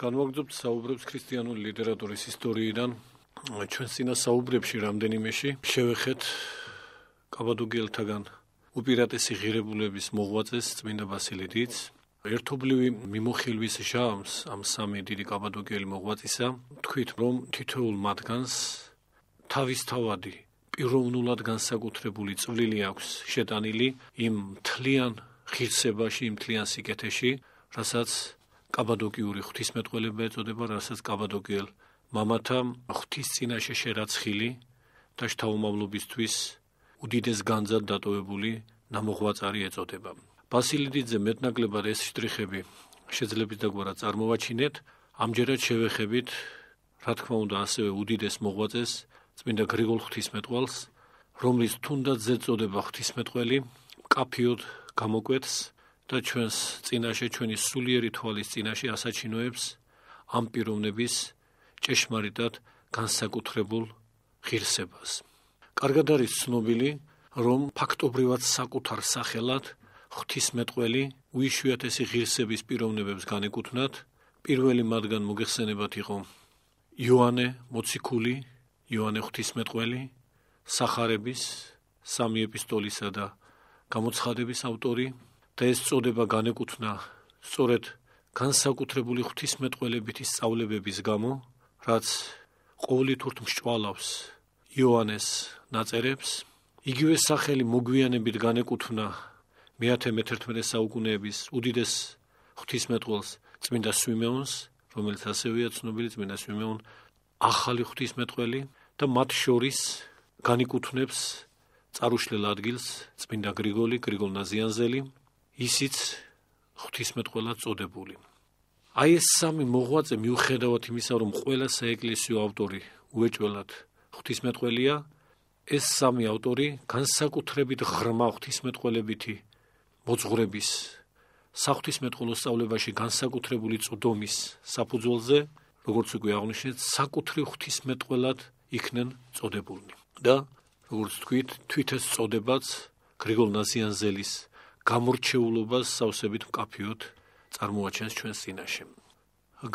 განვაგრძობთ საუბრებს ქრისტიანული ლიტერატურის ისტორიიდან. ჩვენ წინა საუბრებში რამდენიმეში შევეხეთ კაბადოგელთაგან უპირატესი ღირებულების მოღვაწეს წმინდა ბასილი დიდს. ერთობლივი მიმოხილვის ჟამს ამ სამი დიდი კაბადოგელი მოღვაწისა თქვით რომ თითოეულ მათგანს თავისთავადი პიროვნულად განსაკუთრებული წვლილი აქვს შეტანილი იმ თლიან ღირსებაში იმ თლიან სიკეთეში რასაც კაბადოკიური ღვთისმეტყველება ეწოდება, რასაც კაბადოკიელ მამათა ღვთის წინაშე შერაცხილი და შთაუმავლობისთვის უდიდეს განძად დატოვებული ნამოღვაწარი ეწოდება. ბასილიდიძე მეტნაკლებად ეს შტრიხები შეძლებს დაგვარა წარმოვაჩინეთ, ამჯერად შევეხებით რა თქმა უნდა ასევე უდიდეს მოღვაწეს წმინდა გრიგოლ ღვთისმეტყველს, რომლის თუნდაც ზეწოდება ღვთისმეტყველი, კაფიოდ გამოკვეთს და ჩვენს წინაშე ჩვენი სულიერი თვალის წინაშე ასაჩინოებს ამ პიროვნების ჭეშმარიტად განსაკუთრებულ ღირსებას. კარგად არის ცნობილი, რომ ფაქტობრივად საკუთარ სახელად ღვთისმეტყველი უიშვიათესი ღირსების პიროვნებებს განეკუთვნათ. პირველი მათგან მოგეხსენებათ იყო იოანე მოციქული, იოანე ღვთისმეტყველი, სახარების სამი ეპისტოლისა და გამოცხადების ავტორი დღეს წოდება განეკუთვნა სწორედ განსაკუთრებული ღვთისმეტყველებითი სწავლებების გამო, რაც ყოველი თურთ მსჯვალავს იოანეს ნაწერებს. იგივე სახელი მოგვიანებით განეკუთვნა მე-11 საუკუნეების უდიდეს ღვთისმეტყველს წმინდა სვიმეონს, რომელიც ასევეა ცნობილი წმინდა სვიმეონ ახალი ღვთისმეტყველი და მათ შორის განეკუთვნებს წარუშლელ ადგილს წმინდა გრიგოლი, გრიგოლ ნაზიანზელი, ისიც ღვთისმეტყველა წოდებული. აი ეს სამი მოღვაწე მიუხედავად იმისა, რომ ყველა საეკლესიო ავტორი უეჭველად ღვთისმეტყველია, ეს სამი ავტორი განსაკუთრებით ღრმა ღვთისმეტყველებითი მოძღვრების საღვთისმეტყველო სწავლებაში განსაკუთრებული წვდომის საფუძველზე, როგორც უკვე აღნიშნეთ, საკუთრივ ღვთისმეტყველად იქნენ წოდებულნი. და როგორც თქვით, თვითეს წოდებაც გრიგოლ ნაზიანზელის გამორჩეულობას სავსებით მკაფიოდ წარმოაჩენს ჩვენს წინაშე.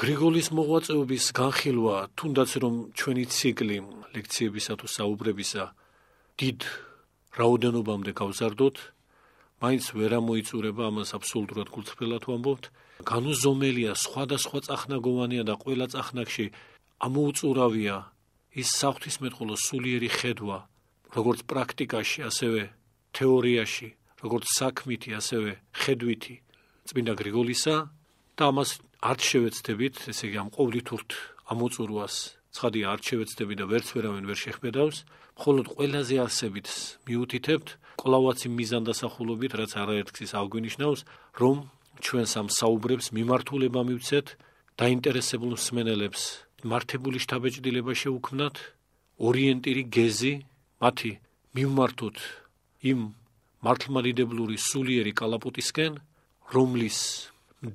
გრიგოლის მოღვაწეობის განხილვა, თუნდაც რომ ჩვენი ციკლი ლექციებისა თუ საუბრებისა დიდ რაოდენობამდე გავზარდოთ, მაინც ვერ ამოიწურება ამას აბსოლუტურად გულწრფელად ვამბობთ. განუზომელია სხვადასხვა წახნაგოვანია და ყველა წახნაგში ამოუწურავია ის საფრთხის მეტყოლო სულიერი ხედვა, როგორც პრაქტიკაში, ასევე თეორიაში როგორც საქმითი, ასევე ხედვითი წმინდა გრიგოლისა და ამას არ შევეცდებით, ესე იგი ამ ყოვლითურთ ამოწურვას ცხადი არ შევეცდები და ვერც ვერავინ ვერ შეხმედავს, მხოლოდ ყველაზე ასებით მიუთითებთ კოლავაცი მიზანდასახულობით, რაც არაერთგზის აღგვინიშნავს, რომ ჩვენ სამ საუბრებს მიმართულება მივცეთ დაინტერესებულ მსმენელებს. მართებული შტაბეჭდილება შეუქმნათ, ორიენტირი გეზი მათი მიმართოთ იმ მართლმადიდებლური სულიერი კალაპოტისკენ, რომლის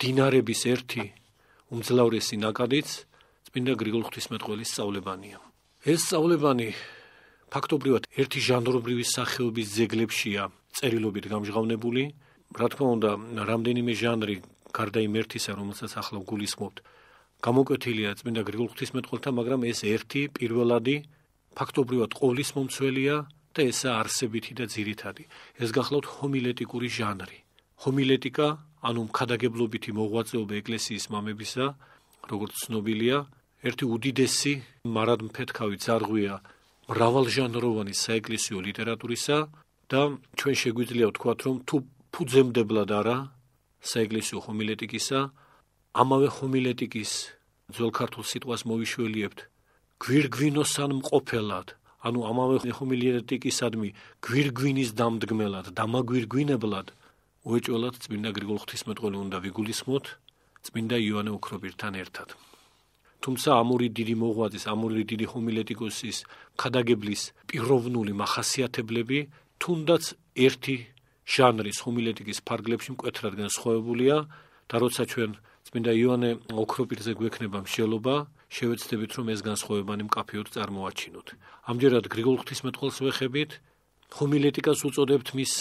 დინარების ერთი უმძლავრესი ნაკადიც წმინდა გრიგოლ ღვთისმეტყველის სწავლებანია. ეს სწავლებანი ფაქტობრივად ერთი ჟანრობრივი სახეობის ძეგლებშია წერილობით გამჟღავნებული. რა თქმა უნდა, რამდენიმე ჟანრი გარდა იმ ერთისა, რომელსაც ახლა გულისხმობთ, გამოკვეთილია წმინდა გრიგოლ ღვთისმეტყველთან, მაგრამ ეს ერთი პირველადი ფაქტობრივად ყოვლისმომცველია და ეს არსებითი და ძირითადი. ეს გახლავთ ჰომილეტიკური ჟანრი. ჰომილეტიკა, ანუ მხადაგებლობითი მოღვაწეობა ეკლესიის მამებისა, როგორც ცნობილია, ერთი უდიდესი მარადმფეთქავი ძარღვია მრავალჟანროვანი საეკლესიო ლიტერატურისა და ჩვენ შეგვიძლია ვთქვათ, რომ თუ ფუძემდებლად არა საეკლესიო ჰომილეტიკისა, ამავე ჰომილეტიკის ძველ ქართულ სიტყვას მოვიშველიებთ გვირგვინოსან მყოფელად ანუ ამავე ხომილიერეტიკისადმი გვირგვინის დამდგმელად, დამაგვირგვინებლად უეჭველად წმინდა გრიგოლი ღვთისმეტყველი უნდა ვიგულისხმოთ წმინდა იოანე უქროპირთან ერთად. თუმცა ამური დიდი მოღვაწის, ამური დიდი ხომილიეტიკოსის ხადაგებლის პიროვნული מחასიათებლები თუნდაც ერთი ჟანრის ხომილიეტიკის ფარგლებში მკვეთრად განსხვავებულია და როცა ჩვენ წმინდა იოანე ოქროპირზე გვექნება მსჯელობა, შევეცდებით რომ ეს განსხვავებანი მკაფიოდ წარმოაჩინოთ. ამჯერად გრიგოლ ღვთისმეტყველს ვეხებით, ჰომილეტიკას უწოდებთ მის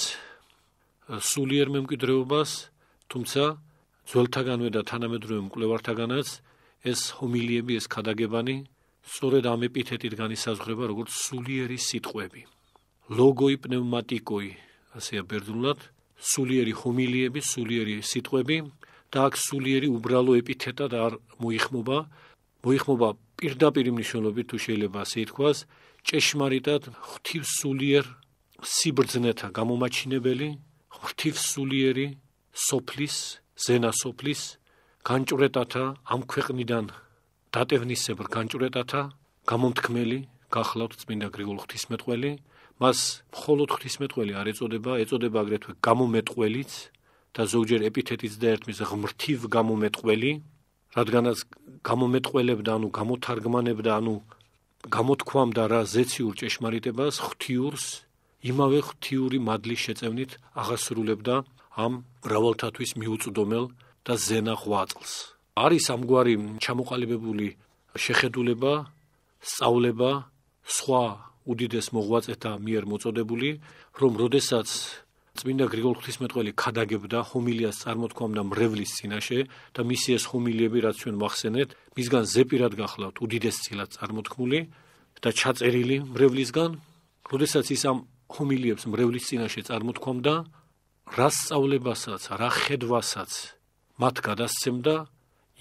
სულიერ მემკვიდრეობას, თუმცა ძველთაგანვე და თანამედროვე მკვლევართაგანაც ეს ჰომილიები ეს ქადაგებანი სწორედ ამ ეპითეტით განისაზღვრება როგორც სულიერი სიტყვები. ლოგოი პნევმატიკოი, ასეა ბერძნულად, სულიერი ჰომილიები, სულიერი სიტყვები და აქ სულიერი უბრალო ეპითეტად არ მოიხმობა, მოიხმობა პირდაპირ მნიშვნელობით თუ შეიძლება ასე ითქვას ჭეშმარიტად ღვთივსულიერ სიბრძნეთა გამომაჩინებელი ღვთივსულიერი სოფლის ზენა სოფლის განჭვრეტათა ამ ქვეყნიდან დატევნისებრ განჭვრეტათა გამომთქმელი გახლავთ წმინდა გრიგოლ ღვთისმეტყველი მას მხოლოდ ღვთისმეტყველი არ ეწოდება ეწოდება აგრეთვე გამომეტყველიც და ზოგჯერ ეპითეტიც და ერთმის ღმრთივ გამომეტყველი რადგანაც გამომეტყველებდა ანუ გამოთარგმანებდა ანუ გამოთქვამდა რა ზეციურ ჭეშმარიტებას ღთიურს იმავე ღთიური მადლის შეწევნით აღასრულებდა ამ ბრავალთათვის მიუწვდომელ და ზენა ღვაწლს არის ამგვარი ჩამოყალიბებული შეხედულება სწავლება სხვა უდიდეს მოღვაწეთა მიერ მოწოდებული რომ როდესაც წმინდა გრიგოლ ღვთისმეტყველი ხადაგებდა ჰომილიას წარმოთქვამდა მრევლის წინაშე და მისი ეს ჰომილიები რაც ჩვენ მახსენეთ მისგან ზეპირად გახლავთ უდიდეს წილად წარმოთქმული და ჩაწერილი მრევლისგან როდესაც ის ამ ჰომილიებს მრევლის წინაშე წარმოთქვამდა რასწავლებასაც რა ხედვასაც მათ გადასცემდა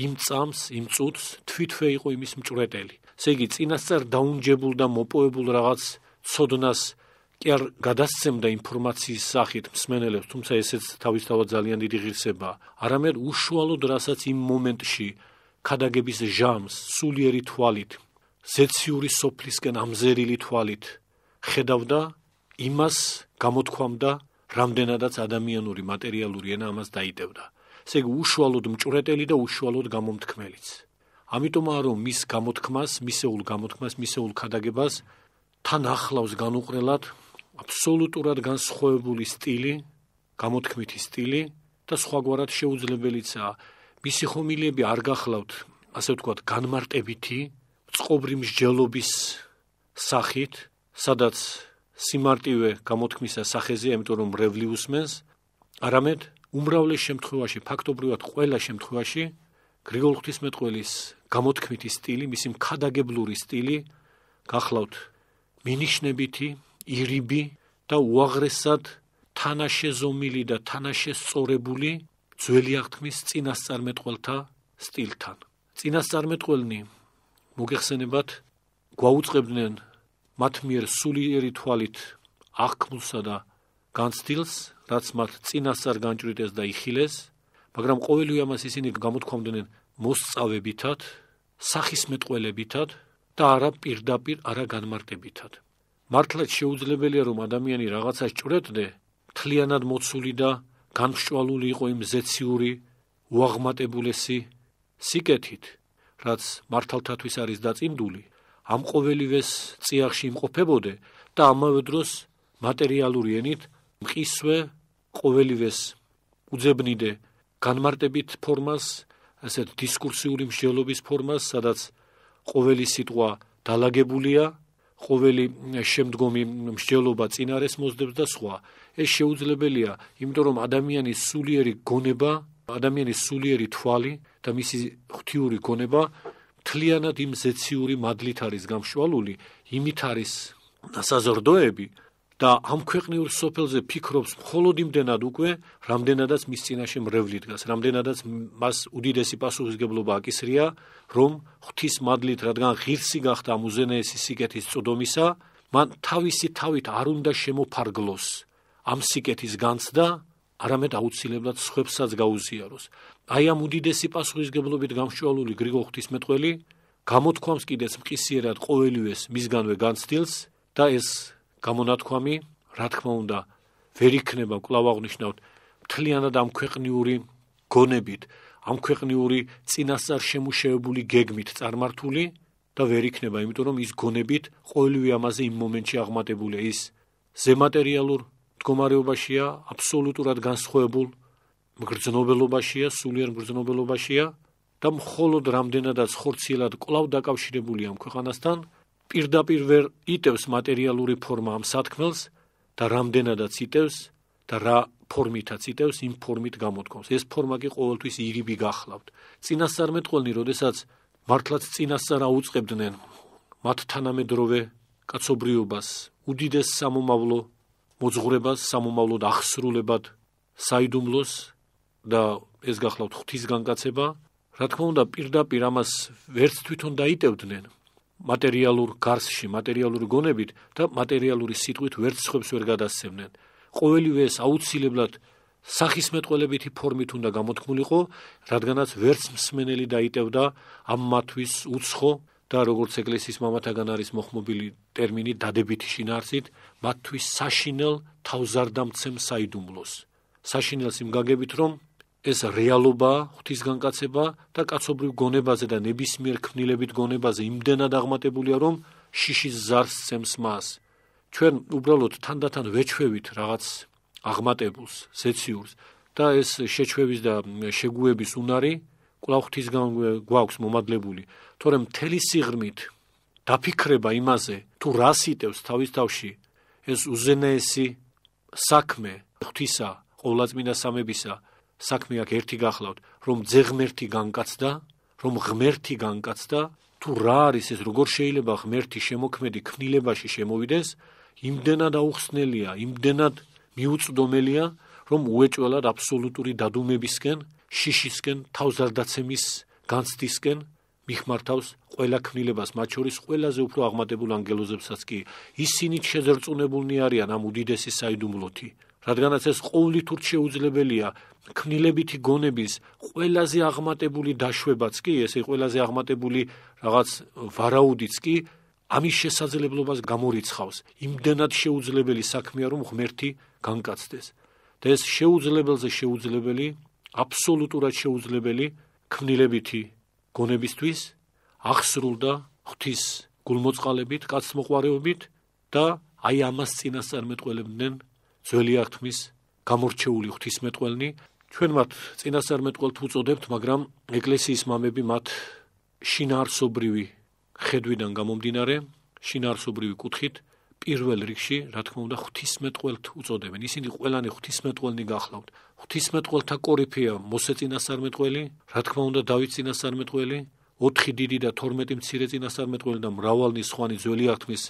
იმ წამს იმ წუთს თვითვე იყო იმის მწვრეტელი ესე იგი წინასწარ დაუნჯებულ და მოპოვებულ რაღაც ცოდნას კი არ გადასცემდა ინფორმაციის სახით მსმენელებს, თუმცა ესეც თავისთავად ძალიან დიდი ღირსებაა. არამედ უშუალოდ რასაც იმ მომენტში ხადაგების ჟამს, სულიერი თვალით, ზეციური სოფლისკენ ამზერილი თვალით ხედავდა იმას გამოთქვამდა რამდენადაც ადამიანური მატერიალური ენა ამას დაიტევდა. ესე იგი უშუალოდ მჭრეტელი და უშუალოდ გამომთქმელიც. ამიტომაა რომ მის გამოთქმას, მისეულ გამოთქმას, მისეულ ხადაგებას თან ახლავს განუყრელად აბსოლუტურად განსხვავებული სტილი, გამოთქმითი სტილი და სხვაგვარად შეუძლებელიცა. მისი ხომილიები არ გახლავთ, ასე ვთქვათ, განმარტებითი, წყობრი მსჯელობის სახით, სადაც სიმარტივე გამოთქმისა სახეზე, ამიტომ რომ რევლიუსმენს, არამედ უმრავლეს შემთხვევაში, ფაქტობრივად ყველა შემთხვევაში, გრიგოლ ღვთისმეტყველის გამოთქმითი სტილი, მისი მხადაგებლური სტილი, გახლავთ მინიშნებითი, ირიბი და უაღრესად თანაშეზომილი და თანაშესწორებული ძველი აღთქმის წინასწარმეტყველთა სტილთან. წინასწარმეტყველნი მოგეხსენებათ გვაუწყებდნენ მათ მიერ სულიერი თვალით აღქმულსა და განცდილს, რაც მათ წინასწარ განჭრიდეს და იხილეს, მაგრამ ყოველივე ამას ისინი გამოთქვამდნენ მოსწავებითად, სახისმეტყველებითად და არა პირდაპირ არა განმარტებითად. მართლაც შეუძლებელია რომ ადამიანი რაღაცას ჭრედდე თლიანად მოცული და განშვალული იყო იმ ზეციური უაღმატებულესი სიკეთით რაც მართალთათვის არის დაწინდული ამ ყოველივეს წიაღში იმყოფებოდე და ამავე დროს მატერიალური ენით მყისვე ყოველივეს უძებნიდე განმარტებით ფორმას ასეთ დისკურსიული მსჯელობის ფორმას სადაც ყოველი სიტყვა დაალაგებულია ყოველი შემდგომი მსჯელობა წინარეს მოძდებს და სხვა. ეს შეუძლებელია, იმიტომ რომ ადამიანის სულიერი გონება, ადამიანის სულიერი თვალი და მისი ღვთიური გონება მთლიანად იმ ზეციური მადლით არის გამშვალული, იმით არის საზორდოები, და ამ ქვეყნიურ სოფელზე ფიქრობს მხოლოდ იმდენად უკვე, რამდენადაც მის წინაშე მრევლი დგას, რამდენადაც მას უდიდესი პასუხისგებლობა აკისრია, რომ ღვთის მადლით, რადგან ღირსი გახდა მუზენეის სიკეთის წოდომისა, მან თავისი თავით არ უნდა შემოფარგლოს ამ სიკეთის განცდა, არამედ აუცილებლად სხვებსაც გაუზიაროს. აი ამ უდიდესი პასუხისგებლობით გამშვალული გრიგო ღვთისმეტყველი გამოთქვამს კიდეც მყისიერად ყოველივეს მისგანვე განცდილს და ეს გამონათქვამი, რა თქმა უნდა, ვერ იქნება კლავ აღნიშნავთ მთლიანად ამ ქვეყნიური გონებით, ამ ქვეყნიური წინასწარ შემუშავებული გეგმით წარმართული და ვერ იქნება, იმიტომ რომ ის გონებით ყოველივე ამაზე იმ მომენტში აღმატებულია ის ზემატერიალურ მდგომარეობაშია, აბსოლუტურად განსხვავებულ მგრძნობელობაშია, სულიერ მგრძნობელობაშია და მხოლოდ რამდენადაც ხორცილად კლავ დაკავშირებული ამ ქვეყანასთან პირდაპირ ვერ იტევს მატერიალური ფორმა ამ სათქმელს და რამდენადაც იტევს და რა ფორმითაც იტევს იმ ფორმით გამოთქვამს. ეს ფორმა კი ყოველთვის იგივე გახლავთ. წინასწარმეტყველნი, როდესაც მართლაც წინასწარ აუწებდნენ მათ თანამედროვე კაცობრიობას, უდიდეს სამომავლო მოძღვრებას, სამომავლო დახსრულებად საიდუმლოს და ეს გახლავთ ღვთისგანკაცება, რა თქმა უნდა, პირდაპირ ამას ვერც თვითონ დაიტევდნენ, მატერიალურ გარსში, მატერიალური გონებით და მატერიალური სიტყვით ვერცხებს ვერ გადასცემდნენ. ყოველივე ეს აუცილებლად სახისმეტყველებითი ფორმით უნდა გამოთქმულიყო, რადგანაც ვერც მსმენელი დაიტევდა ამათვის უცხო და როგორც ეკლესიის მამათაგან არის მოხმობილი ტერმინი დადებითი შინაარსით, მათთვის საშინელ თავზარდამცემ საიდუმლოს. საშინელს იმ გაგებით რომ ეს რეალობა ღვთისგანკაცება და კაცობრივ გონებაზე და ნებისმიერ ქმნილებით გონებაზე იმდენად აღმატებულია რომ შიში ზარს სცემს მას ჩვენ უბრალოდ თანდათან ვეჩვევით რაღაც აღმატებულს ზეციურს და ეს შეჩვევის და შეგუების უნარი კვლავ ღვთისგან გვაქვს მომადლებული თორემ მთელი სიღრმით დაფიქრება იმაზე თუ რას იტევს თავის თავში ეს უზენაესი საქმე ღვთისა ყოვლადწმინდა სამებისა საქმე აქ ერთი გახლავთ, რომ ძეგმერთი განკაცდა, რომ ღმერთი განკაცდა, თუ რა არის ეს, როგორ შეიძლება ღმერთი შემოქმედი ქნილებაში შემოვიდეს, იმდენად აუხსნელია, იმდენად მიუწვდომელია, რომ უეჭველად აბსოლუტური დადუმებისკენ, შიშისკენ, თავზარდაცემის განცდისკენ მიხმართავს ყველა ქნილებას, მათ შორის ყველაზე უფრო აღმატებულ ანგელოზებსაც კი ისინი შეძრწუნებულნი არიან ამ უდიდესი საიდუმლოთი. რადგანაც ეს ყოვლითურად შეუძლებელია ქნილებითი გონების ყველაზე აღმატებული დაშვებაც კი ესე ყველაზე აღმატებული რაღაც ვარაუდიც კი ამის შესაძლებლობას გამორიცხავს იმდენად შეუძლებელი საქმეა რომ ღმერთი განკაცდეს და ეს შეუძლებელზე შეუძლებელი აბსოლუტურად შეუძლებელი ქნილებითი გონებისთვის აღსრულდა ღვთის გულმოწყალებით კაცმოყვარეობით და აი ამას წინასწარ მეტყველებდნენ ძველი აღთმის გამორჩეული ღვთისმეტყველნი ჩვენ მათ წინასწარმეტყველთ უწოდებთ მაგრამ ეკლესიის მამები მათ შინარსობრივი ხედვიდან გამომდინარე შინარსობრივი კუთხით პირველ რიგში რა თქმა უნდა ღვთისმეტყველთ უწოდებენ ისინი ყველანი ღვთისმეტყველნი გახლავთ ღვთისმეტყველთა კორიფია მოსე წინასწარმეტყველი რა თქმა უნდა დავით წინასწარმეტყველი 4 დიდი და 12 მცირე წინასწარმეტყველი და მრავალნი სხვანი ძველი აღთმის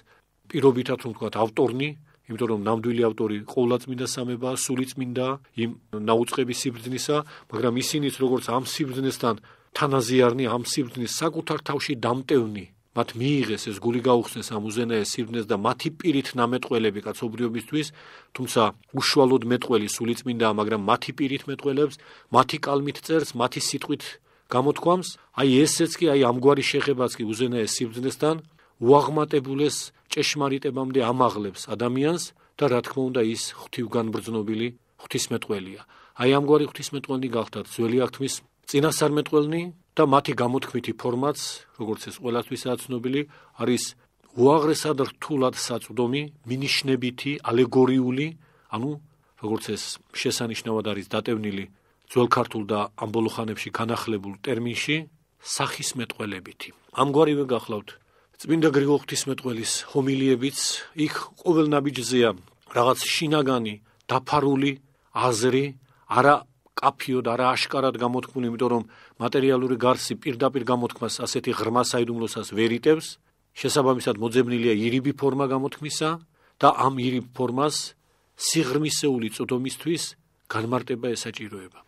პირობითად რომ ვთქვათ ავტორნი იმიტომ რომ ნამდვილი ავტორი ყოვლადწმინდა სამება, სულიწმინდა იმ ნაუწყების სიბრძნისა, მაგრამ ისინიც როგორც ამ სიბრძნესთან თანაზიარნი, ამ სიბრძნის საკუთარ თავში დამტევნი მათ მიიღეს ეს გული გაუხსნეს ამ უზენაეს სიბნეს და მათი პირით ნამეტყველები კაცობრიობისთვის, თუმცა უშუალოდ მეტყველი სულიწმინდაა, მაგრამ მათი პირით მეტყველებს, მათი კალმით წერს, მათი სიტყვით გამოთქვამს, აი ესეც კი, აი ამგვარი შეხებაც კი უზენაეს სიბნესთან უაღმატებულეს ჭეშმარიტებამდე ამაღლებს ადამიანს და რა თქმა უნდა ის ღთივგანბრძნობილი ღთისმეტყველია. აი ამგვარი ღთისმეტყველი გახდა ძველი აღთქმის წინასარმეტყველნი და მათი გამოთქმითი ფორმაც, როგორც ეს ყოველთვის აცნობილი, არის უაღრესად რთულად საწვდომი, მინიშნებითი, ალეგორიული, ანუ როგორც ეს შესანიშნავად არის დატევნილი ძველ ქართულ და ამ ბოლოხანებში განახლებულ ტერმინში სახისმეტყველებითი. ამგვარივე გახლავთ წმინდა გრიგოლ ღვთისმეტყველის ჰომილიებიც იქ ყოველ ნაბიჯზეა რაღაც შინაგანი დაფარული აზრი არა კაფიო და არა აშკარად გამოთქმული იმიტომ რომ მატერიალური გარსი პირდაპირ გამოთქმას ასეთი ღრმა საიდუმლოსას ვერიტებს შესაბამისად მოძებნილია ირიბი ფორმა გამოთქმისა და ამ ირიბ ფორმას სიღრმისეული წოდომისთვის განმარტება ესაჭიროება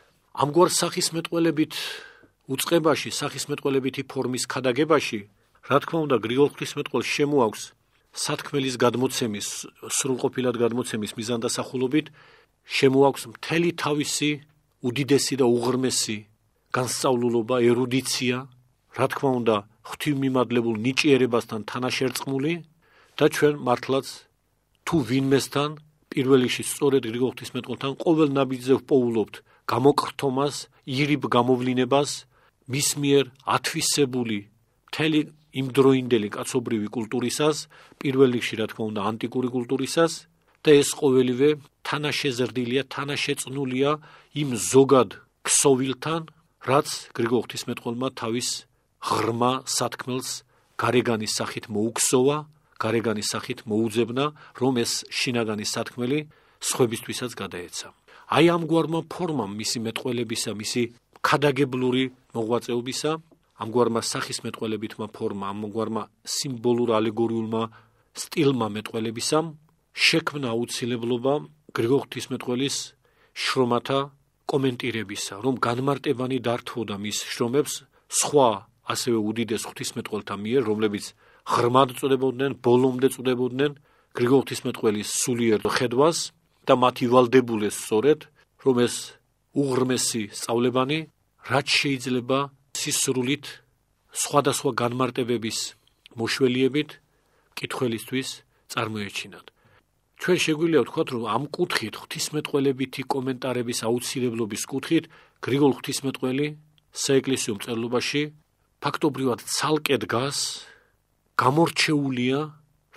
ამგვარ სახის მეტყველებით უצღებაში სახის მეტყველებითი ფორმის ხადაგებაში რა თქმა უნდა გრიგოლ ღვთისმეტყველს შემოაქვს სათქმელის გადმოცემის სრულყოფილად გადმოცემის მიზანდასახულობით შემოაქვს მთელი თავისი უდიდესი და უღრმესი განსწავლულობა, ერუდიცია, რა თქმა უნდა ღვთიმიმადლებულ ნიჭიერებასთან თანაშერწმული და ჩვენ მართლაც თუ ვინმესთან პირველ რიგში სწორედ გრიგოლ ღვთისმეტყველთან ყოველ ნაბიჯზე ვპოულობთ გამოკრთომას, იერიბ გამოვლინებას მის მიერ ათვისებული მთელი იმ დროინდელი კაცობრივი კულტურისას, პირველ რიგში რა თქმა უნდა ანტიკური კულტურისას და ეს ყოველივე თანაშეზრდილია, თანაშეწნულია იმ ზოგად ქსოვილთან, რაც გრიგოლ ღვთისმეტყველმა თავის ღრმა სათქმელს გარეგანის სახით მოუქსოვა, გარეგანის სახით მოუძებნა, რომ ეს შინაგანის სათქმელი სხვებისთვისაც გადაეცა. აი ამგვარმა ფორმამ მისი მეტყველებისა, მისი ქადაგებლური მოღვაწეობისა ამგვარმა სახისმეტყველებითმა ფორმა, ამგვარმა სიმბოლურ-ალეგორიულმა სტილმა მეტყველებისამ შექმნა უცილებლობა გრიგოხთისმეტყველის შრომათა კომენტირებისა, რომ განმარტებანი დართვოდა მის შრომებს სხვა ასევე უდიდეს ღვთისმეტყველთა მიერ, რომლებიც ღრმად წდებოდნენ, ბოლომდე წდებოდნენ გრიგოხთისმეტყველის სულიერ ხედვას და მათი ვალდებულეს სწორედ, რომ ეს უღრმესი სწავლებანი რაც შეიძლება კაცის სრულით სხვადასხვა განმარტებების მოშველიებით კითხველისთვის წარმოეჩინათ. ჩვენ შეგვიძლია ვთქვათ, რომ ამ კუთხით ღვთისმეტყველებითი კომენტარების აუცილებლობის კუთხით გრიგოლ ღვთისმეტყველი საეკლესიო წერილობაში ფაქტობრივად ცალკე დგას გამორჩეულია,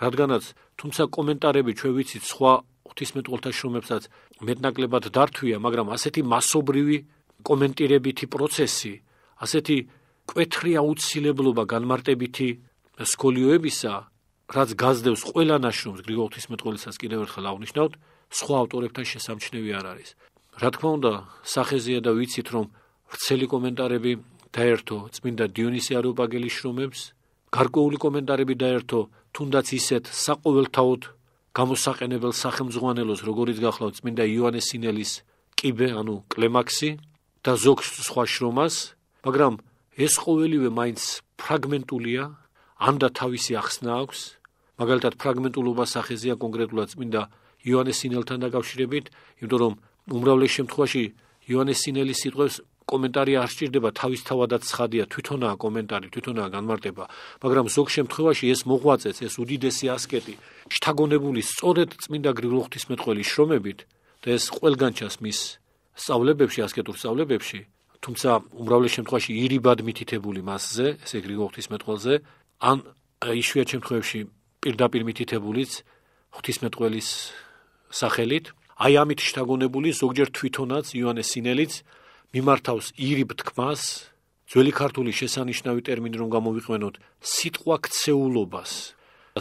რადგანაც თუმცა კომენტარები ჩვენ ვიცით სხვა ღვთისმეტყველთა შრომებსაც მეტნაკლებად დართვია, მაგრამ ასეთი მასობრივი კომენტირებითი პროცესი ასეთი კვეთრი აუცილებლობა განმარტებითი სკოლიოებისა, რაც გაზდევს ყველა ნაშრომს, გრიგოლ თისმეტყველისას კიდევ ერთხელ აღნიშნავთ, სხვა ავტორებთან შესამჩნევი არ არის. რა თქმა უნდა, სახეზია და ვიცით, რომ ვრცელი კომენტარები დაერთო წმინდა დიონისე არიოპაგელის შრომებს, გარკვეული კომენტარები დაერთო თუნდაც ისეთ საყოველთაოდ გამოსაყენებელ სახელმძღვანელოს, როგორიც გახლავთ წმინდა იოანე სინელის კიბე, ანუ კლემაქსი და ზოგი სხვა შრომას, მაგრამ ეს ყოველივე მაინც ფრაგმენტულია, ან და თავისი ახსნა აქვს. მაგალითად, ფრაგმენტულობა სახეზია კონკრეტულად წმინდა იოანეს სინელთან დაკავშირებით, იმიტომ რომ უმრავლეს შემთხვევაში იოანეს სინელის სიტყვებს კომენტარი არ სჭირდება, თავისთავადაც ხადია, თვითონაა კომენტარი, თვითონაა განმარტება, მაგრამ ზოგ შემთხვევაში ეს მოღვაწეც, ეს უდიდესი ასკეტი, შთაგონებული სწორედ წმინდა გრიგოლთის მეტყველის შრომებით და ეს ყველგან ჩანს მის სწავლებებში, ასკეტურ სწავლებებში, თუმცა უმრავლეს შემთხვევაში ირიბად მითითებული მასზე, ესე გრიგოხთის მეტყველზე, ან იშვიათ შემთხვევაში პირდაპირ მითითებულიც ღვთის მეტყველის სახელით, აი ამით შეგონებული ზოგჯერ თვითონაც იოანეს სინელიც მიმართავს ირიბ თქმას ძველი ქართული შესანიშნავი ტერმინი რომ გამოვიყენოთ სიტყვა ქცეულობას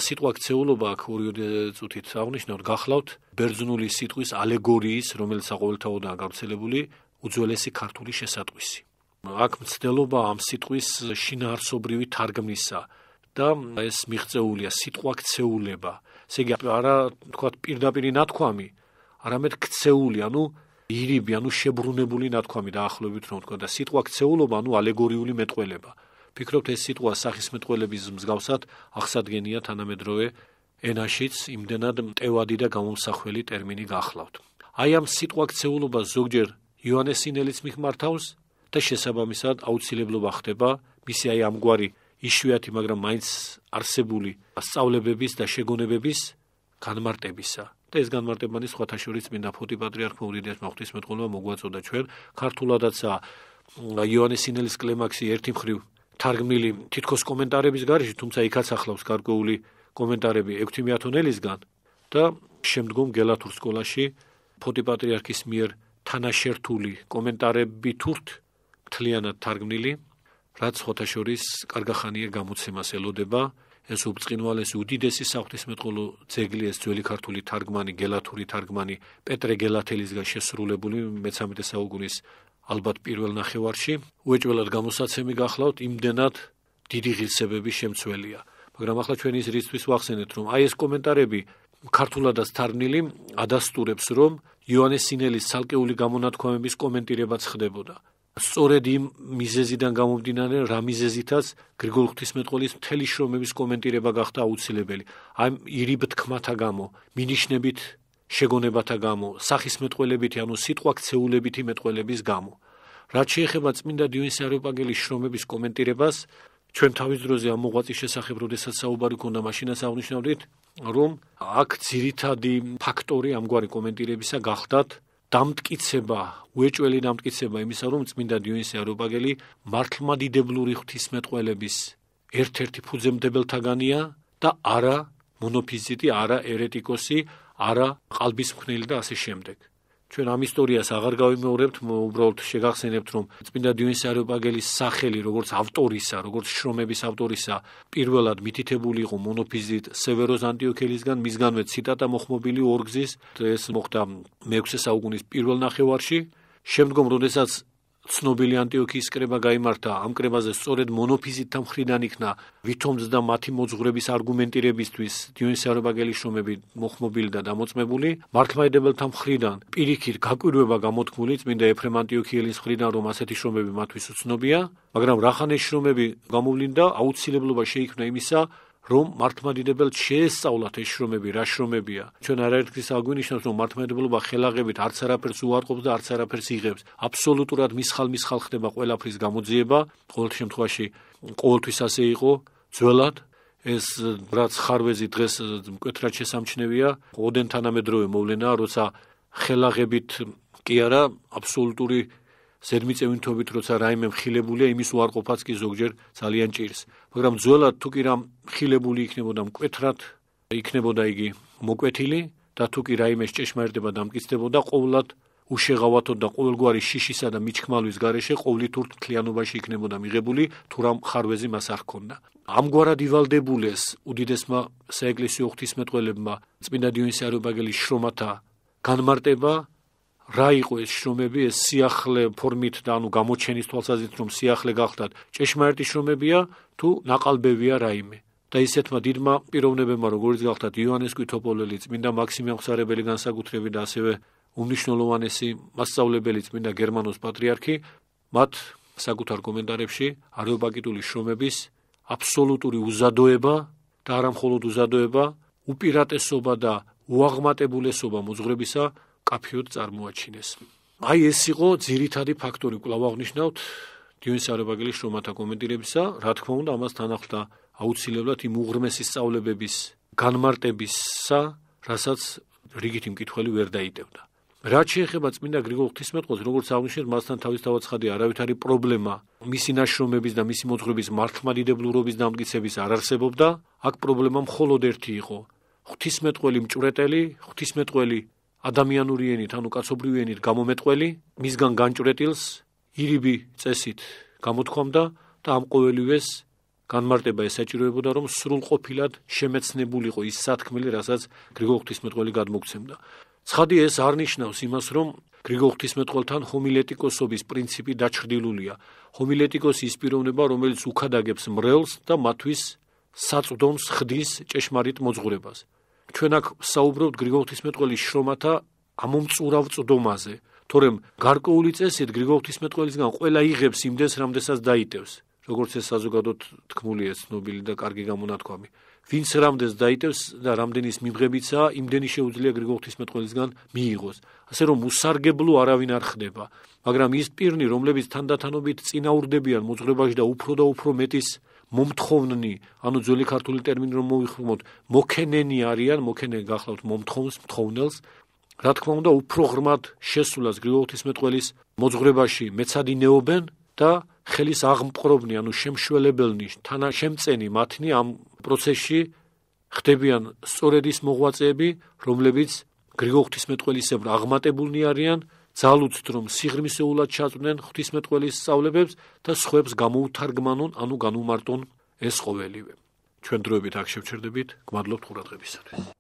სიტყვა ქცეულობა აქ ორიოდე წუთით აღნიშნავთ გახლავთ ბერძნული სიტყვის ალეგორიის რომელიც საყოველთაოდაა გავრცელებული უძველესი ქართული შესატყვისი. აქ მცდელობა ამ სიტყვის შინაარსობრივი თარგმნისა და ეს მიღწეულია სიტყვა ქცეულება. ესე იგი არა თქვა პირდაპირი ნათქვამი, არამედ ქცეული, ანუ ირიბი, ანუ შებრუნებული ნათქვამი დაახლოებით რომ თქვა და სიტყვა ქცეულობა, ანუ ალეგორიული მეტყველება. ფიქრობთ ეს სიტყვა სახის მეტყველების მსგავსად აღსადგენია თანამედროვე ენაშიც იმდენად მტევადი და გამომსახველი ტერმინი გახლავთ. აი ამ სიტყვა ქცეულობა ზოგჯერ იოანეს სინელის მიმართავს და შესაბამისად აუცილებლობა ხდება მისი აი ამგვარი იშვიათი, მაგრამ მაინც არსებული სწავლებების და შეგონებების განმარტებისა. და ეს განმარტებანი სხვათა შორის მინდა ფოტი პატრიარქო ურიდიას მოხდის მეტყოლმა მოგვაწოდა ჩვენ ქართულადაცა იოანეს სინელის კლემაქსი ერთი მხრივ თარგმნილი თითქოს კომენტარების გარეშე, თუმცა იქაც ახლავს გარკვეული კომენტარები ექვთიმე ათონელისგან და შემდგომ გელათურ სკოლაში ფოტი პატრიარქის მიერ თანაშერთული კომენტარები თურთ მთლიანად თარგმნილი, რაც ხოთაშორის კარგახანია გამოცემას ელოდება, ეს უბწყინვალეს უდიდესი საღვთისმეტყველო ძეგლი ეს ძველი ქართული თარგმანი, გელათური თარგმანი პეტრე გელათელისგან შესრულებული მე-13 საუკუნის ალბათ პირველ ნახევარში უეჭველად გამოსაცემი გახლავთ იმდენად დიდი ღირსებები შემცველია მაგრამ ახლა ჩვენ ის რისთვის ვახსენეთ რომ აი ეს კომენტარები ქართულადაც თარგმნილი ადასტურებს რომ იოანეს სინელის ცალკეული გამონათქვამების კომენტირებაც ხდებოდა. სწორედ იმ მიზეზიდან გამომდინარე, რა მიზეზითაც გრიგოლ ღვთისმეტყველის მთელი შრომების კომენტირება გახდა აუცილებელი. აი ირიბთქმათა გამო, მინიშნებით შეგონებათა გამო, სახისმეტყველებით, ანუ სიტყვაქცეულებითი მეტყველების გამო. რაც შეეხება წმინდა დიონის არეპაგელის შრომების კომენტირებას, ჩვენ თავის დროზე ამ მოღვაწის შესახებ როდესაც საუბარი ქონდა მაშინაც აღნიშნავდით რომ აქ ძირითადი ფაქტორი ამგვარი კომენტირებისა გახდათ დამტკიცება, უეჭველი დამტკიცება იმისა, რომ წმინდა დიონისე არუბაგელი მართლმადიდებლური ღვთისმეტყველების ერთ-ერთი ფუძემდებელთაგანია და არა მონოფიზიტი, არა ერეტიკოსი, არა ყალბისმქმნელი და ასე შემდეგ. ჩვენ ამ ისტორიას აღარ გავიმეორებთ, უბრალოდ შეგახსენებთ, რომ წმინდა დიონის არეოპაგელის სახელი, როგორც ავტორისა, როგორც შრომების ავტორისა, პირველად მითითებული იყო მონოფიზიტ სევეროს ანტიოქელისგან, მისგანვე ციტატა მოხმობილი ორგზის, ეს მოხდა 6 საუკუნის პირველ ნახევარში. შემდგომ, როდესაც ცნობილი ანტიოქიის კრება გამართა ამ კრებაზე სწორედ მონოფიზიტთა მხრიდან იქნა ვითომც და მათი მოძღვრების არგუმენტირებისთვის დიონისიარობაგელის შრომები მოხმობილი და დამოწმებული მართლმადებელთა მხრიდან პირიქით გაკვირვება გამოთქმული წმინდა ეფრემ ანტიოქიელის მხრიდან რომ ასეთი შრომები მათთვის უცნობია მაგრამ რახანეს შრომები გამოვლინდა აუცილებლობა შეიქმნა იმისა რომ მართმადიდებელ შეესწავლათ ეს შრომები რა შრომებია ჩვენ არაერთგზის აღვინიშნავს რომ მართმადიდებლობა ხელაღებით არც არაფერს უარყოფს და არც არაფერს იღებს აბსოლუტურად მისხალმის ხალხ ხდება ყველაფრის გამოძიება ყოველ შემთხვევაში ყოველთვის ასე იყო ძველად ეს რაც ხარვეზი დღეს მკვეთრად შესამჩნევია ოდენ თანამედროვე მოვლენაა როცა ხელაღებით კი არა აბსოლუტური სერმიწევინთობით როცა რაიმე მხილებულია იმის უარყოფაც კი ზოგჯერ ძალიან ჭირს მაგრამ ძველად თუ კი რა მხილებული იქნებოდა მკვეთრად იქნებოდა იგი მოკვეთილი და თუ კი რაიმე შეშმერდება და მკიცდებოდა ყოვლად უშეღავათო და ყოველგვარი შიშისა და მიჩქმალვის გარეშე ყოვლითურთ მთლიანობაში იქნებოდა მიღებული თუ რა მხარვეზი მას არ ჰქონდა ამგვარად ივალდებულეს უდიდესმა საეკლესიო ღვთისმეტყველებმა წმინდა დიონისე არიობაგელის შრომათა განმარტება რა იყო ეს შრომები, ეს სიახლე ფორმით და ანუ გამოჩენის თვალსაზრისით რომ სიახლე გახლდათ, ჭეშმარიტი შრომებია თუ ნაყალბევია რაიმე. და ისეთმა დიდმა პიროვნებებმა, როგორც გახლდათ იოანეს კვითოპოლელი, წმინდა მაქსიმე ღსარებელი განსაკუთრებით და ასევე უმნიშვნელოვანესი მასწავლებელი წმინდა გერმანოს პატრიარქი, მათ საკუთარ კომენტარებში არეობაგიტული შრომების აბსოლუტური უზადოება და არამხოლოდ უზადოება, უპირატესობა და უაღმატებულესობა მოძღრებისა კაფიოდ წარმოაჩინეს. აი ეს იყო ძირითადი ფაქტორი, კვლავ აღნიშნავთ დიონის არაბაგელის შრომათა კომენტირებისა, რა თქმა უნდა, ამას თან ახლდა აუცილებლად იმ უღრმესი სწავლებების განმარტებისა, რასაც რიგითი მკითხველი ვერ დაიტევდა. რა შეეხება წმინდა გრიგოლ ღვთისმეტყველს, როგორც აღნიშნეთ, მასთან თავისთავად ხდი არავითარი პრობლემა, მისი ნაშრომების და მისი მოძღვრების მართლმადიდებლურობის დამტკიცების არ არსებობდა, აქ პრობლემა მხოლოდ ერთი იყო. ღვთისმეტყველი მჭრეტელი, ღვთისმეტყველი ადამიანური ენით, ანუ კაცობრივი ენით გამომეტყველი, მისგან განჭრეტილს ირიბი წესით გამოთქვამდა და ამ ყოველივეს განმარტება ესაჭიროებოდა, რომ სრულყოფილად შემეცნებულიყო ის სათქმელი, რასაც გრიგოლ ღვთისმეტყველი გადმოგცემდა. ცხადი ეს არნიშნავს იმას, რომ გრიგოლ ღვთისმეტყველთან ჰომილეტიკოსობის პრინციპი დაჩრდილულია. ჰომილეტიკოსი ის ピ როვნება, რომელიც უკადაგებს მრელს და მათვის საწვდომს ხდის ჭეშმარიტ მოძღვრებას. ჩვენ აქ საუბრობთ გრიგოლთისმეტყველის შრომათა ამომწურავ წდომაზე, თორემ გარკვეული წესით გრიგოლთისმეტყველისგან ყველა იღებს იმდენს, რამდენსაც დაიტევს, როგორც ეს საზოგადოდ თქმული ეს ნობილი და კარგი გამონათქვამი. ვინც რამდენს დაიტევს და რამდენის მიმღებიცა, იმდენი შეუძლია გრიგოლთისმეტყველისგან მიიღოს, ასე რომ უსარგებლო არავინ არ ხდება, მაგრამ ის პირნი, რომლებიც თანდათანობით წინაურდებიან მოძღვრებაში და უფრო და უფრო მეტის მომთხოვნნი, ანუ ძველი ქართული ტერმინი რომ მოიხმოთ, მოქენენი არიან, მოქენენ გახლავთ მომთხოვნს, მთხოვნელს. რა თქმა უნდა, უფრო ღრმად შესულას გრიგოლთის მეტყველის მოძღრებაში მეცადინეობენ და ხელის აღმყრობნი, ანუ შემშველებელნი, თანაშემწენი მათნი ამ პროცესში ხდებიან სწორედ ის მოღვაწეები, რომლებიც გრიგოლთის მეტყველისებრ აღმატებულნი არიან ძალუცდ რომ სიღრმისეულად ჩაწვნენ ღვთისმეტყველის სწავლებებს და სხვებს გამოუთარგმანონ ანუ განუმარტონ ეს ყოველივე ჩვენ დროებით აღშევჩერდებით გმადლობთ ყურადღებისათვის